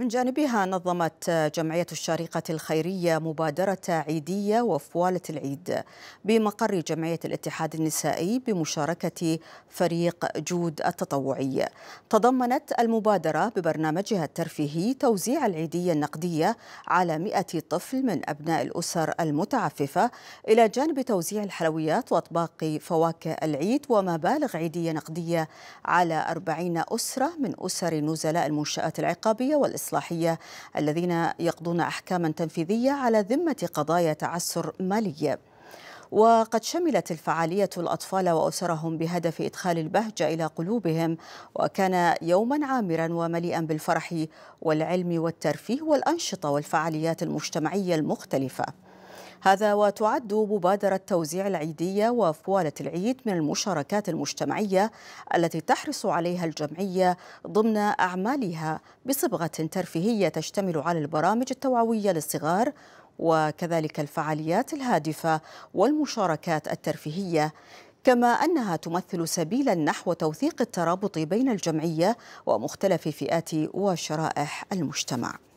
من جانبها نظمت جمعية الشارقة الخيرية مبادرة عيدية وفوالة العيد بمقر جمعية الاتحاد النسائي بمشاركة فريق جود التطوعي تضمنت المبادرة ببرنامجها الترفيهي توزيع العيدية النقدية على 100 طفل من أبناء الأسر المتعففة إلى جانب توزيع الحلويات وأطباق فواكه العيد ومبالغ عيدية نقدية على 40 أسرة من أسر نزلاء المنشآت العقابية والإسلامية الإصلاحية الذين يقضون أحكاما تنفيذية على ذمة قضايا تعسر ماليه وقد شملت الفعالية الأطفال وأسرهم بهدف إدخال البهجة إلى قلوبهم وكان يوما عامرا ومليئا بالفرح والعلم والترفيه والأنشطة والفعاليات المجتمعية المختلفة هذا وتعد مبادرة توزيع العيدية وفوالة العيد من المشاركات المجتمعية التي تحرص عليها الجمعية ضمن أعمالها بصبغة ترفيهية تشتمل على البرامج التوعوية للصغار وكذلك الفعاليات الهادفة والمشاركات الترفيهية كما أنها تمثل سبيلا نحو توثيق الترابط بين الجمعية ومختلف فئات وشرائح المجتمع